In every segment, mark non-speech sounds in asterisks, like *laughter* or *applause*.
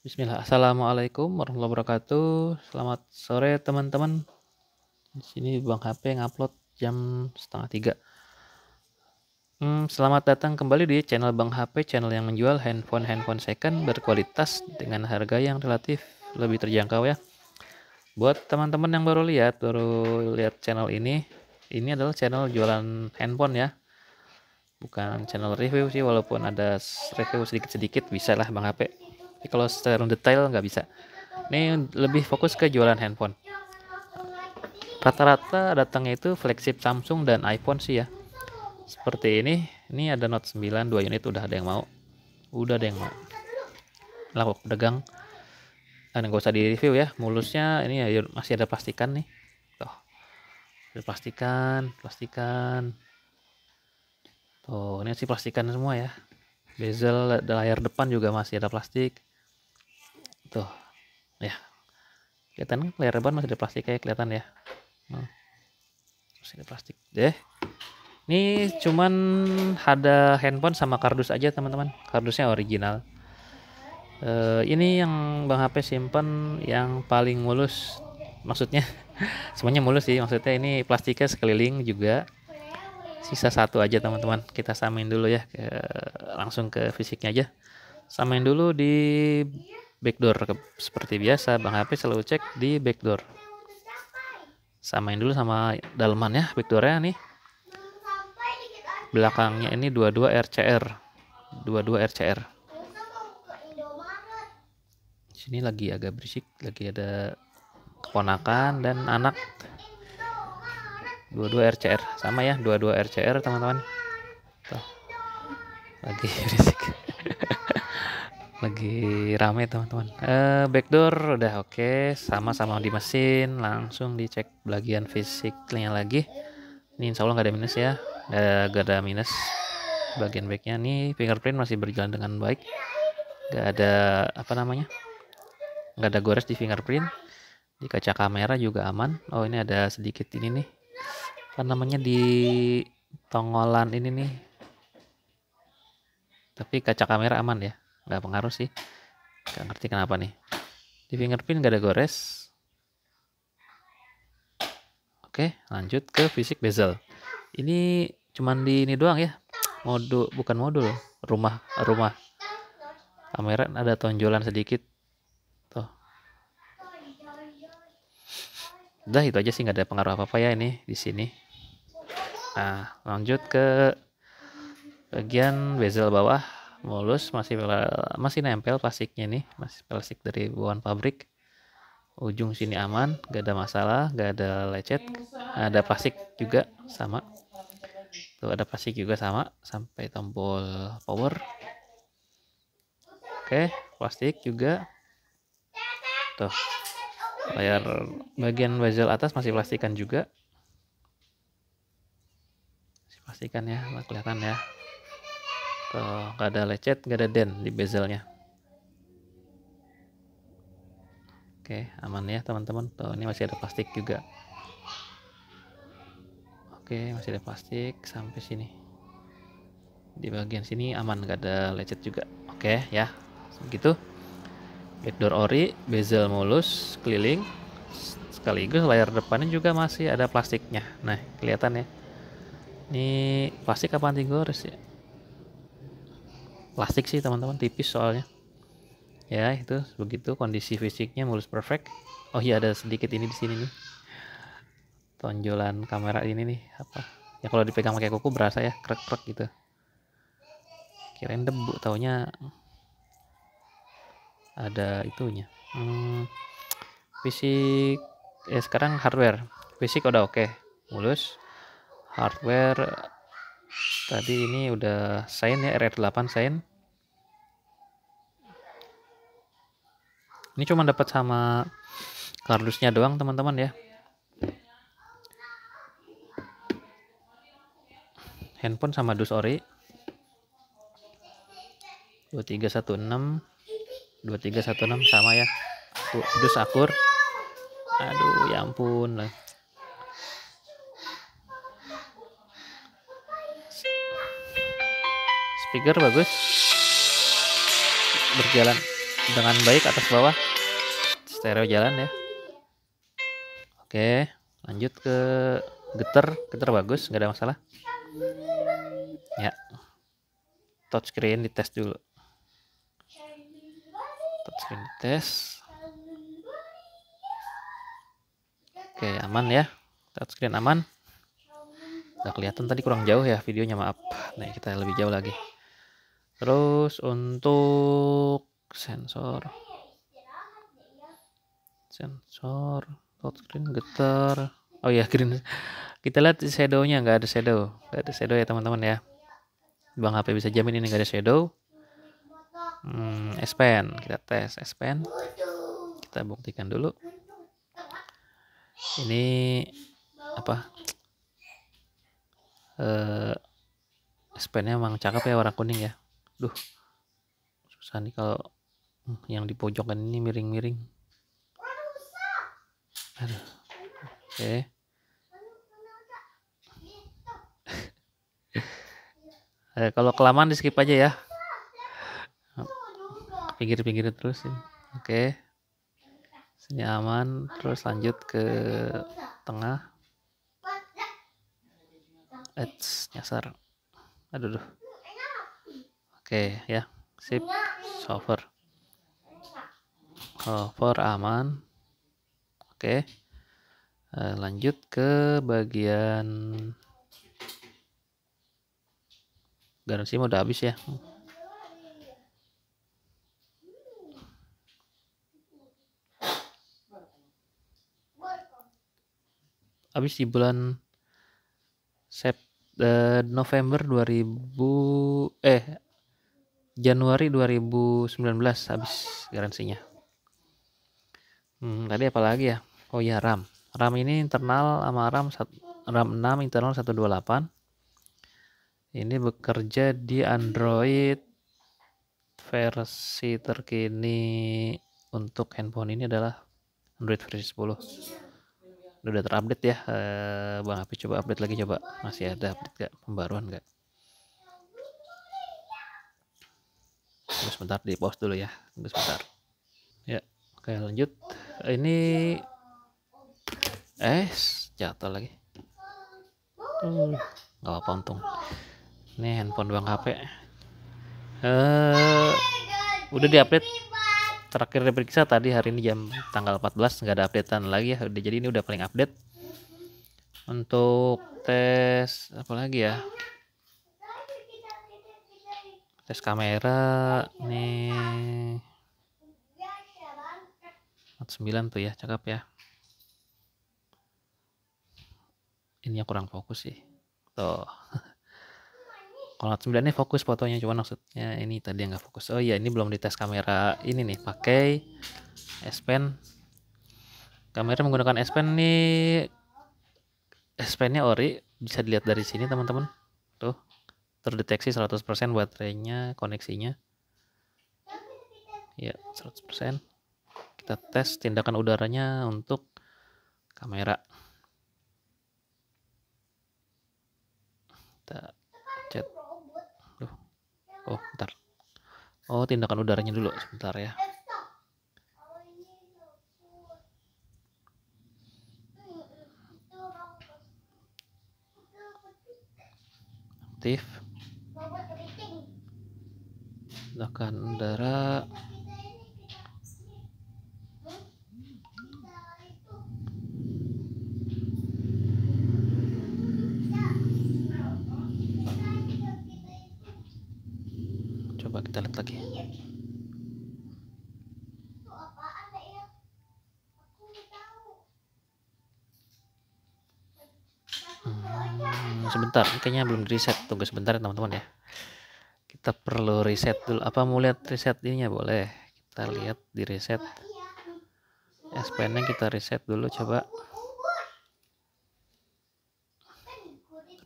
Bismillah, Assalamualaikum warahmatullahi wabarakatuh. Selamat sore teman-teman. Di sini Bang HP ngupload jam setengah tiga. Hmm, selamat datang kembali di channel Bang HP, channel yang menjual handphone-handphone second berkualitas dengan harga yang relatif lebih terjangkau ya. Buat teman-teman yang baru lihat, baru lihat channel ini, ini adalah channel jualan handphone ya. Bukan channel review sih, walaupun ada review sedikit-sedikit bisa lah Bang HP tapi kalau secara detail nggak bisa. Ini lebih fokus ke jualan handphone. Rata-rata datangnya itu flagship Samsung dan iPhone sih ya. Seperti ini, ini ada Note 9 dua unit udah ada yang mau. Udah ada yang mau. Laku pedagang. Dan ah, nggak usah di-review ya, mulusnya ini ya, masih ada plastikan nih. Tuh. Ada plastikan, plastikan. Tuh, ini sih plastikan semua ya. Bezel layar depan juga masih ada plastik tuh ya kelihatan kan layar ban masih ada plastik kayak kelihatan ya hmm. masih ada plastik deh ini cuman ada handphone sama kardus aja teman-teman kardusnya original uh, ini yang Bang HP simpan yang paling mulus maksudnya *laughs* semuanya mulus sih maksudnya ini plastiknya sekeliling juga sisa satu aja teman-teman kita samain dulu ya ke, langsung ke fisiknya aja samain dulu di backdoor seperti biasa Bang HP selalu cek di backdoor samain dulu sama ya backdoornya nih belakangnya ini 22 RCR 22 RCR sini lagi agak berisik lagi ada keponakan dan anak 22 RCR sama ya 22 RCR teman-teman lagi berisik lagi rame teman-teman uh, backdoor udah oke okay. sama-sama di mesin langsung dicek bagian fisiknya lagi ini insya Allah gak ada minus ya nggak, gak ada minus bagian backnya nih fingerprint masih berjalan dengan baik gak ada apa namanya gak ada gores di fingerprint di kaca kamera juga aman oh ini ada sedikit ini nih apa namanya di tongolan ini nih tapi kaca kamera aman ya nggak pengaruh sih nggak ngerti kenapa nih di fingerprint nggak ada gores oke lanjut ke fisik bezel ini cuman di ini doang ya modul bukan modul rumah rumah kamera ada tonjolan sedikit tuh udah itu aja sih nggak ada pengaruh apa apa ya ini di sini nah lanjut ke bagian bezel bawah mulus masih masih nempel plastiknya nih masih plastik dari bawaan pabrik ujung sini aman gak ada masalah gak ada lecet ada plastik juga sama tuh ada plastik juga sama sampai tombol power oke plastik juga tuh layar bagian bezel atas masih plastikan juga masih plastikan ya kelihatan ya Tuh, nggak ada lecet gak ada dent di bezelnya oke aman ya teman-teman tuh ini masih ada plastik juga oke masih ada plastik sampai sini di bagian sini aman gak ada lecet juga oke ya begitu door ori bezel mulus keliling sekaligus layar depannya juga masih ada plastiknya nah kelihatan ya ini plastik apa anti gores ya plastik sih teman-teman tipis soalnya ya itu begitu kondisi fisiknya mulus perfect oh iya ada sedikit ini di sini nih tonjolan kamera ini nih apa ya kalau dipegang pakai kuku berasa ya krek krek gitu kirain debu taunya ada itunya hmm, fisik eh sekarang hardware fisik udah oke okay. mulus hardware tadi ini udah sign ya R8 sign ini cuma dapat sama kardusnya doang teman-teman ya handphone sama dus ori 2316 2316 sama ya Tuh, dus akur aduh ya ampun lah speaker bagus berjalan dengan baik atas bawah stereo jalan ya oke lanjut ke getar getar bagus nggak ada masalah ya touchscreen dites dulu touchscreen dites oke aman ya touchscreen aman Gak kelihatan tadi kurang jauh ya videonya maaf nah kita lebih jauh lagi terus untuk sensor sensor touch screen getar oh ya *laughs* green kita lihat shadownya nggak ada shadow nggak ada shadow ya teman-teman ya bang HP bisa jamin ini nggak ada shadow hmm, S Pen kita tes S Pen kita buktikan dulu ini apa eh S emang cakep ya warna kuning ya duh susah nih kalau yang di pojokan ini miring-miring Oke. Eh. Okay. *laughs* eh, kalau kelamaan di skip aja ya. Pinggir-pinggir terus ya. Oke. Okay. Sini aman, terus lanjut ke tengah. Eits, nyasar. Aduh, Oke, okay, ya. Sip. cover. Cover aman. Oke. Eh, lanjut ke bagian garansi udah habis ya. habis di bulan Sep eh, November 2000 eh Januari 2019 habis garansinya. Hmm, tadi apa lagi ya? oh ya RAM RAM ini internal sama RAM RAM 6 internal 128 ini bekerja di Android versi terkini untuk handphone ini adalah Android versi 10 udah terupdate ya eh, Bang Api coba update lagi coba masih ada update gak pembaruan gak Tunggu sebentar di pause dulu ya tunggu sebentar ya oke lanjut ini eh jatuh lagi nggak apa-apa untung nih handphone bang HP eh udah diupdate terakhir diperiksa tadi hari ini jam tanggal 14 nggak ada updatean lagi ya jadi ini udah paling update untuk tes apa lagi ya tes kamera nih 49 tuh ya cakep ya ininya kurang fokus sih tuh *laughs* kalau 9 ini fokus fotonya cuma maksudnya ini tadi nggak fokus oh iya ini belum dites kamera ini nih pakai S Pen kamera menggunakan S Pen nih S Pen nya ori bisa dilihat dari sini teman-teman tuh terdeteksi 100% baterainya koneksinya ya 100% kita tes tindakan udaranya untuk kamera kita chat Duh. oh bentar oh tindakan udaranya dulu sebentar ya aktif tindakan udara kita lihat lagi hmm, sebentar kayaknya belum di reset tunggu sebentar ya, teman-teman ya kita perlu reset dulu apa mau lihat reset ini ya? boleh kita lihat di reset SPN nya kita reset dulu coba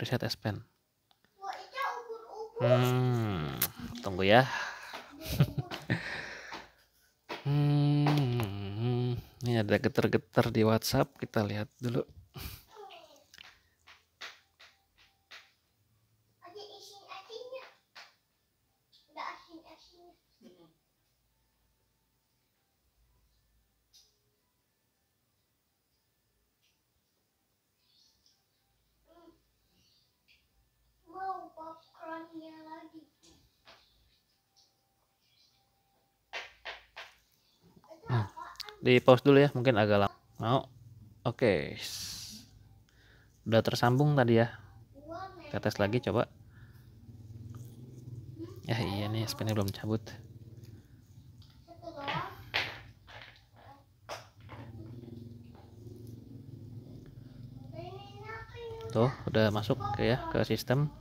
reset SPN Hmm, tunggu ya. *laughs* hmm, ini ada getar-getar di WhatsApp. Kita lihat dulu. di pause dulu ya mungkin agak lama mau oke okay. udah tersambung tadi ya kita tes lagi coba ya iya nih spinnya belum cabut tuh udah masuk ke ya ke sistem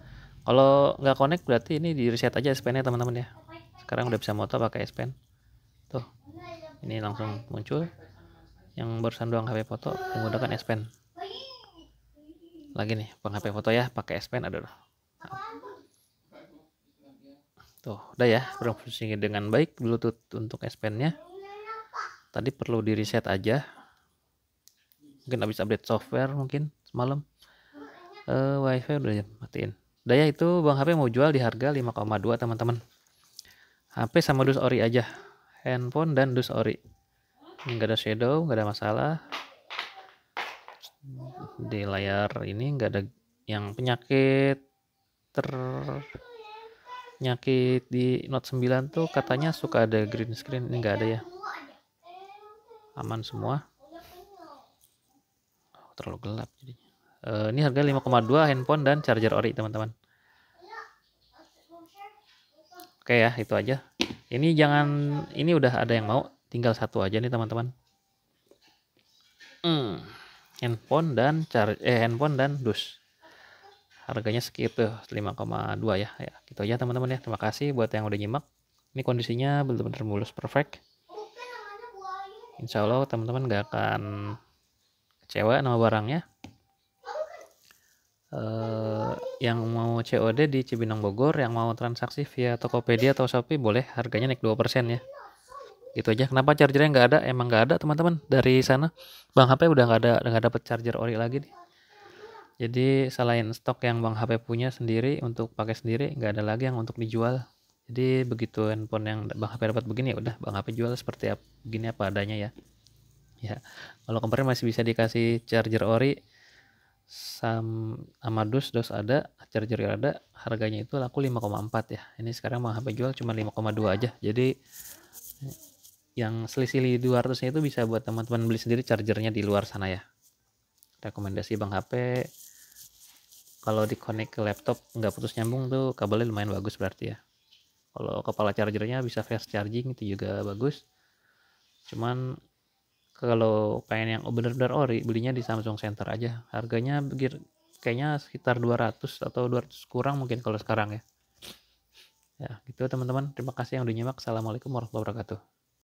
kalau nggak connect berarti ini di reset aja spinnya teman-teman ya sekarang udah bisa moto pakai spin tuh ini langsung muncul yang barusan doang HP foto menggunakan S Pen lagi nih peng HP foto ya pakai S Pen aduh tuh udah ya berfungsi dengan baik Bluetooth untuk S Pen nya tadi perlu di reset aja mungkin habis update software mungkin semalam uh, wifi udah matiin udah ya itu bang HP mau jual di harga 5,2 teman-teman HP sama dus ori aja handphone dan dus ori nggak ada shadow nggak ada masalah di layar ini nggak ada yang penyakit ter penyakit di Note 9 tuh katanya suka ada green screen ini nggak ada ya aman semua oh, terlalu gelap jadinya uh, ini harga 5,2 handphone dan charger ori teman-teman Oke ya, itu aja. Ini jangan, ini udah ada yang mau. Tinggal satu aja nih teman-teman. Hmm, handphone dan charger, eh handphone dan dus. Harganya segitu, 5,2 ya. ya. Gitu aja teman-teman ya. Terima kasih buat yang udah nyimak. Ini kondisinya benar-benar mulus perfect. Insya Allah teman-teman gak akan kecewa nama barangnya. Eh, yang mau COD di Cibinong Bogor, yang mau transaksi via Tokopedia atau Shopee boleh harganya naik 2% ya. Gitu aja. Kenapa chargernya nggak ada? Emang nggak ada teman-teman dari sana. Bang HP udah nggak ada nggak dapat charger ori lagi nih. Jadi selain stok yang Bang HP punya sendiri untuk pakai sendiri nggak ada lagi yang untuk dijual. Jadi begitu handphone yang Bang HP dapat begini ya udah Bang HP jual seperti apa, begini apa adanya ya. Ya, kalau kemarin masih bisa dikasih charger ori, sam sama dus dos ada charger ada harganya itu laku 5,4 ya ini sekarang mau HP jual cuma 5,2 aja jadi yang selisih 200 nya itu bisa buat teman-teman beli sendiri chargernya di luar sana ya rekomendasi bang HP kalau di dikonek ke laptop nggak putus nyambung tuh kabelnya lumayan bagus berarti ya kalau kepala chargernya bisa fast charging itu juga bagus cuman kalau pengen yang benar-benar ori belinya di Samsung Center aja harganya begir, kayaknya sekitar 200 atau 200 kurang mungkin kalau sekarang ya ya gitu teman-teman terima kasih yang udah nyimak assalamualaikum warahmatullahi wabarakatuh